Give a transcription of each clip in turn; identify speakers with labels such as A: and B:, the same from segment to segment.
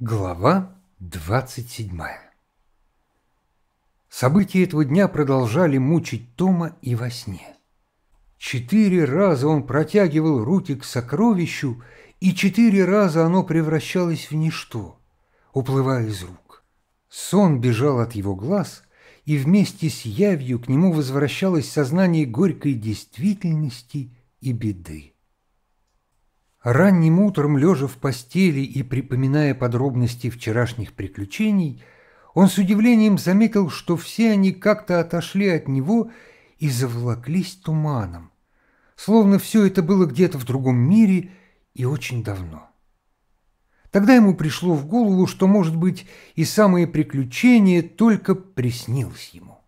A: Глава 27 События этого дня продолжали мучить Тома и во сне. Четыре раза он протягивал руки к сокровищу, и четыре раза оно превращалось в ничто, уплывая из рук. Сон бежал от его глаз, и вместе с явью к нему возвращалось сознание горькой действительности и беды. Ранним утром, лежа в постели и припоминая подробности вчерашних приключений, он с удивлением заметил, что все они как-то отошли от него и завлаклись туманом, словно все это было где-то в другом мире и очень давно. Тогда ему пришло в голову, что, может быть, и самые приключения только приснилось ему.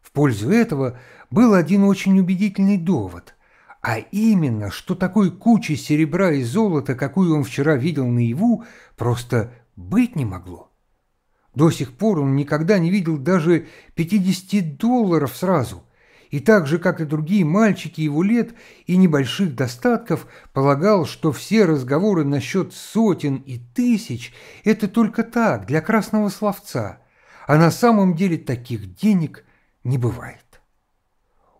A: В пользу этого был один очень убедительный довод – а именно, что такой кучи серебра и золота, какую он вчера видел наяву, просто быть не могло. До сих пор он никогда не видел даже 50 долларов сразу, и так же, как и другие мальчики его лет и небольших достатков, полагал, что все разговоры насчет сотен и тысяч – это только так, для красного словца, а на самом деле таких денег не бывает.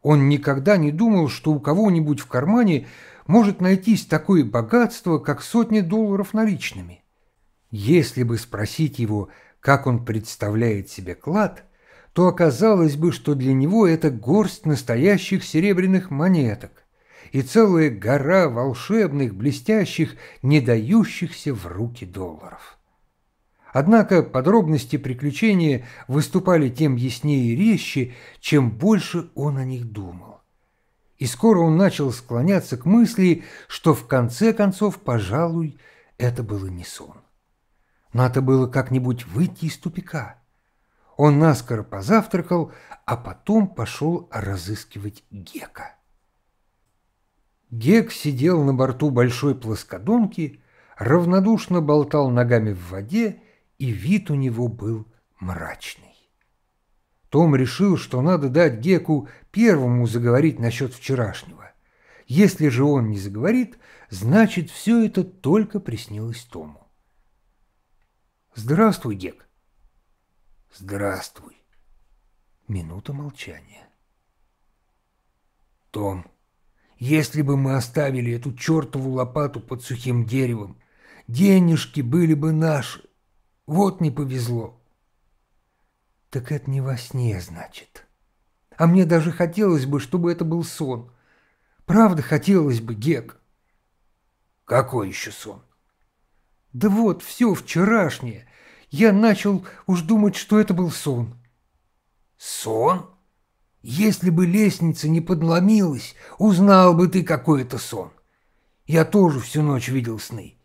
A: Он никогда не думал, что у кого-нибудь в кармане может найтись такое богатство, как сотни долларов наличными. Если бы спросить его, как он представляет себе клад, то оказалось бы, что для него это горсть настоящих серебряных монеток и целая гора волшебных, блестящих, не дающихся в руки долларов. Однако подробности приключения выступали тем яснее и резче, чем больше он о них думал. И скоро он начал склоняться к мысли, что в конце концов, пожалуй, это было не сон. Надо было как-нибудь выйти из тупика. Он наскоро позавтракал, а потом пошел разыскивать Гека. Гек сидел на борту большой плоскодонки, равнодушно болтал ногами в воде и вид у него был мрачный. Том решил, что надо дать Геку первому заговорить насчет вчерашнего. Если же он не заговорит, значит, все это только приснилось Тому. «Здравствуй, Гек!» «Здравствуй!» Минута молчания. «Том, если бы мы оставили эту чертову лопату под сухим деревом, денежки были бы наши. Вот не повезло. Так это не во сне, значит. А мне даже хотелось бы, чтобы это был сон. Правда хотелось бы, Гек. Какой еще сон? Да вот, все вчерашнее. Я начал уж думать, что это был сон. Сон? Если бы лестница не подломилась, узнал бы ты, какой это сон. Я тоже всю ночь видел сны.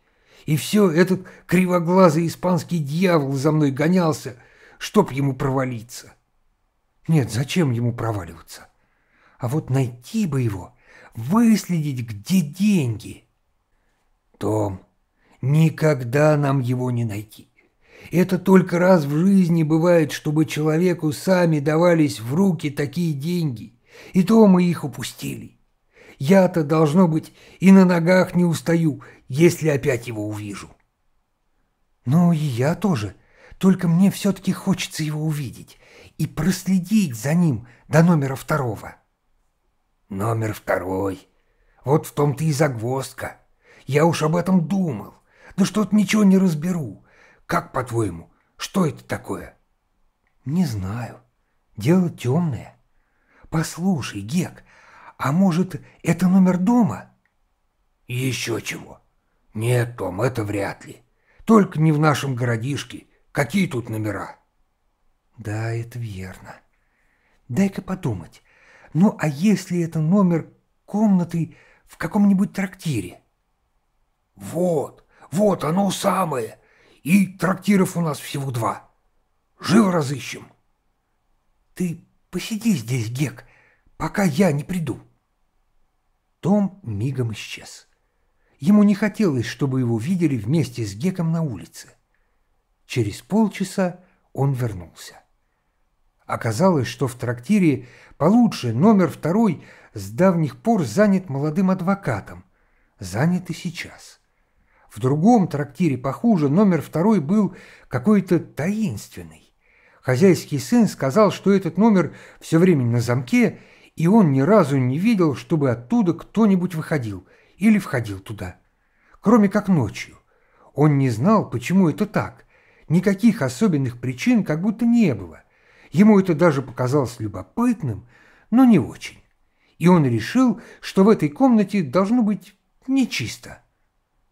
A: И все этот кривоглазый испанский дьявол за мной гонялся, чтоб ему провалиться. Нет, зачем ему проваливаться? А вот найти бы его, выследить, где деньги. Том, никогда нам его не найти. Это только раз в жизни бывает, чтобы человеку сами давались в руки такие деньги, и то мы их упустили. Я-то, должно быть, и на ногах не устаю, если опять его увижу. Ну и я тоже, только мне все-таки хочется его увидеть и проследить за ним до номера второго. Номер второй. Вот в том-то и загвоздка. Я уж об этом думал. Да что-то ничего не разберу. Как, по-твоему, что это такое? Не знаю. Дело темное. Послушай, Гек, а может, это номер дома? Еще чего. «Нет, Том, это вряд ли. Только не в нашем городишке. Какие тут номера?» «Да, это верно. Дай-ка подумать. Ну, а если это номер комнаты в каком-нибудь трактире?» «Вот, вот оно самое. И трактиров у нас всего два. Живо разыщем». «Ты посиди здесь, Гек, пока я не приду». Том мигом исчез. Ему не хотелось, чтобы его видели вместе с Геком на улице. Через полчаса он вернулся. Оказалось, что в трактире получше номер второй с давних пор занят молодым адвокатом. Занят и сейчас. В другом трактире похуже номер второй был какой-то таинственный. Хозяйский сын сказал, что этот номер все время на замке, и он ни разу не видел, чтобы оттуда кто-нибудь выходил – или входил туда, кроме как ночью. Он не знал, почему это так. Никаких особенных причин как будто не было. Ему это даже показалось любопытным, но не очень. И он решил, что в этой комнате должно быть нечисто.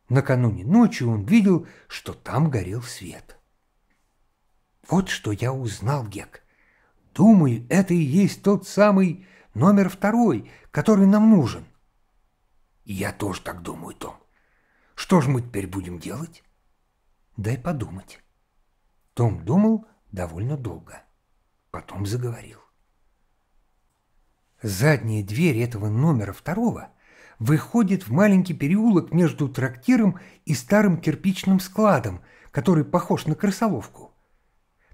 A: Накануне ночью он видел, что там горел свет. Вот что я узнал, Гек. Думаю, это и есть тот самый номер второй, который нам нужен я тоже так думаю, Том. Что же мы теперь будем делать? Дай подумать. Том думал довольно долго. Потом заговорил. Задняя дверь этого номера второго выходит в маленький переулок между трактиром и старым кирпичным складом, который похож на крысоловку.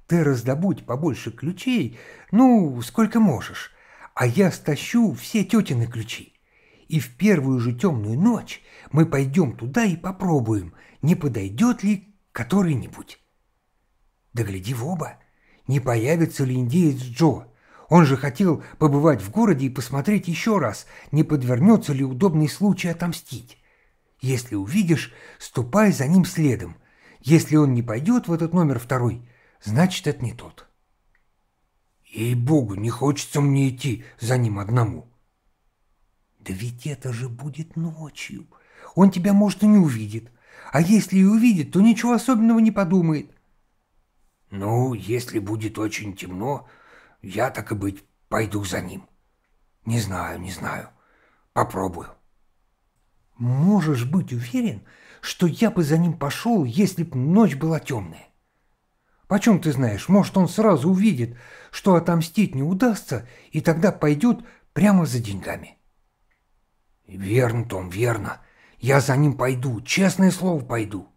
A: Ты раздобудь побольше ключей, ну, сколько можешь, а я стащу все тетины ключи и в первую же темную ночь мы пойдем туда и попробуем, не подойдет ли который-нибудь. Да гляди в оба, не появится ли индеец Джо. Он же хотел побывать в городе и посмотреть еще раз, не подвернется ли удобный случай отомстить. Если увидишь, ступай за ним следом. Если он не пойдет в этот номер второй, значит, это не тот. Ей-богу, не хочется мне идти за ним одному. Да ведь это же будет ночью. Он тебя, может, и не увидит. А если и увидит, то ничего особенного не подумает. Ну, если будет очень темно, я, так и быть, пойду за ним. Не знаю, не знаю. Попробую. Можешь быть уверен, что я бы за ним пошел, если б ночь была темная? Почем ты знаешь, может, он сразу увидит, что отомстить не удастся, и тогда пойдет прямо за деньгами. — «Верно, Том, верно. Я за ним пойду, честное слово пойду».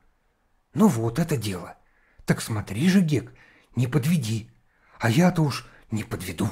A: «Ну вот, это дело. Так смотри же, Гек, не подведи. А я-то уж не подведу».